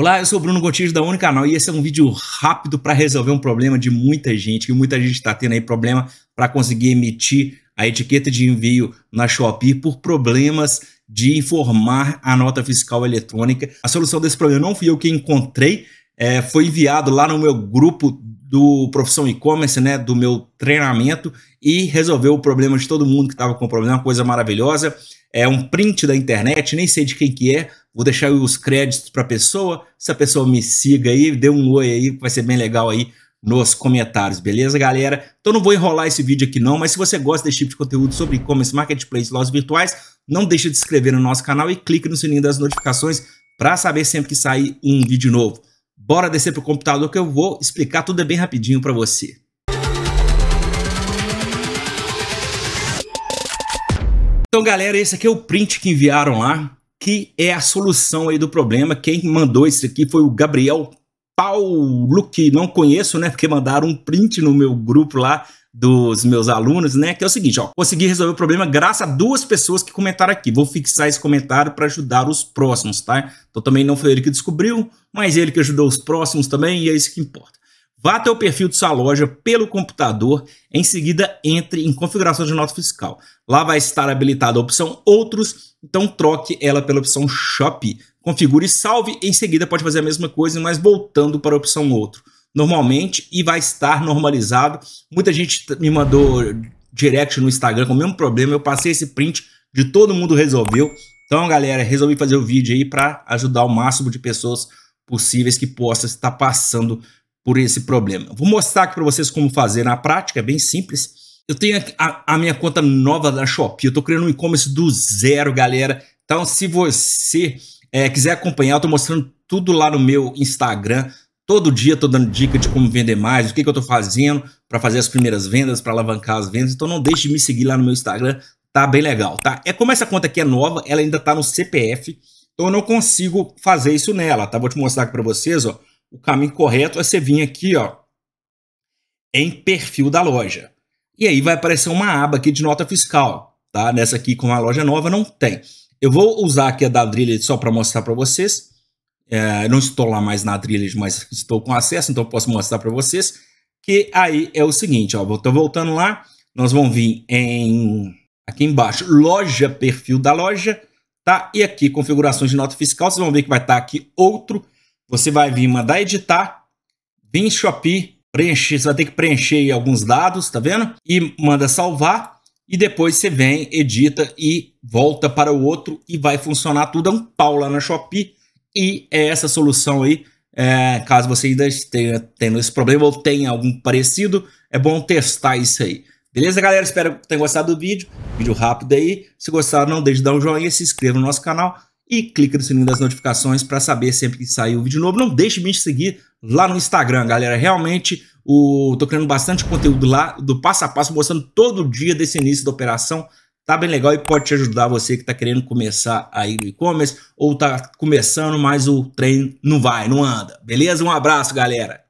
Olá, eu sou o Bruno Gotijo da Unicanal e esse é um vídeo rápido para resolver um problema de muita gente, que muita gente está tendo aí problema para conseguir emitir a etiqueta de envio na Shopee por problemas de informar a nota fiscal eletrônica. A solução desse problema não fui eu que encontrei, é, foi enviado lá no meu grupo do Profissão E-Commerce, né, do meu treinamento e resolveu o problema de todo mundo que estava com o problema, uma coisa maravilhosa. É um print da internet, nem sei de quem que é, Vou deixar os créditos para a pessoa. Se a pessoa me siga aí, dê um oi aí, vai ser bem legal aí nos comentários, beleza, galera? Então não vou enrolar esse vídeo aqui não, mas se você gosta desse tipo de conteúdo sobre e-commerce, marketplace, lojas virtuais, não deixe de se inscrever no nosso canal e clique no sininho das notificações para saber sempre que sair um vídeo novo. Bora descer pro computador que eu vou explicar tudo bem rapidinho para você. Então, galera, esse aqui é o print que enviaram lá que é a solução aí do problema. Quem mandou isso aqui foi o Gabriel Paulo, que não conheço, né? Porque mandaram um print no meu grupo lá dos meus alunos, né? Que é o seguinte, ó, consegui resolver o problema graças a duas pessoas que comentaram aqui. Vou fixar esse comentário para ajudar os próximos, tá? Então também não foi ele que descobriu, mas ele que ajudou os próximos também e é isso que importa. Vá até o perfil de sua loja pelo computador, em seguida entre em configuração de nota fiscal. Lá vai estar habilitada a opção outros, então troque ela pela opção shop. Configure salve, em seguida pode fazer a mesma coisa, mas voltando para a opção outro. Normalmente e vai estar normalizado. Muita gente me mandou direct no Instagram com o mesmo problema, eu passei esse print de todo mundo resolveu. Então, galera, resolvi fazer o vídeo aí para ajudar o máximo de pessoas possíveis que possa estar passando por esse problema. Vou mostrar aqui para vocês como fazer na prática, é bem simples. Eu tenho a, a minha conta nova da Shopee, eu estou criando um e-commerce do zero, galera. Então, se você é, quiser acompanhar, eu estou mostrando tudo lá no meu Instagram. Todo dia estou dando dica de como vender mais, o que, que eu estou fazendo para fazer as primeiras vendas, para alavancar as vendas. Então, não deixe de me seguir lá no meu Instagram, tá bem legal, tá? É como essa conta aqui é nova, ela ainda tá no CPF, então eu não consigo fazer isso nela, tá? Vou te mostrar aqui para vocês, ó o caminho correto é você vir aqui, ó, em perfil da loja. E aí vai aparecer uma aba aqui de nota fiscal, tá? Nessa aqui com a loja nova não tem. Eu vou usar aqui a da Drilled só para mostrar para vocês. É, não estou lá mais na Drilled, mas estou com acesso, então posso mostrar para vocês. Que aí é o seguinte, ó, estou voltando lá, nós vamos vir em aqui embaixo, loja, perfil da loja, tá? E aqui configurações de nota fiscal, vocês vão ver que vai estar tá aqui outro você vai vir mandar editar, vir em Shopee, preencher, você vai ter que preencher alguns dados, tá vendo? E manda salvar e depois você vem, edita e volta para o outro e vai funcionar tudo a um pau lá na Shopee e é essa solução aí. É, caso você ainda esteja tendo esse problema ou tenha algum parecido, é bom testar isso aí. Beleza, galera? Espero que tenham gostado do vídeo. Vídeo rápido aí. Se gostaram, não deixe de dar um joinha, se inscreva no nosso canal e clica no sininho das notificações para saber sempre que sair um vídeo novo. Não deixe de me seguir lá no Instagram, galera. Realmente, o tô criando bastante conteúdo lá do passo a passo, mostrando todo dia desse início da operação. Tá bem legal e pode te ajudar você que está querendo começar aí no e-commerce ou tá começando, mas o trem não vai, não anda. Beleza? Um abraço, galera.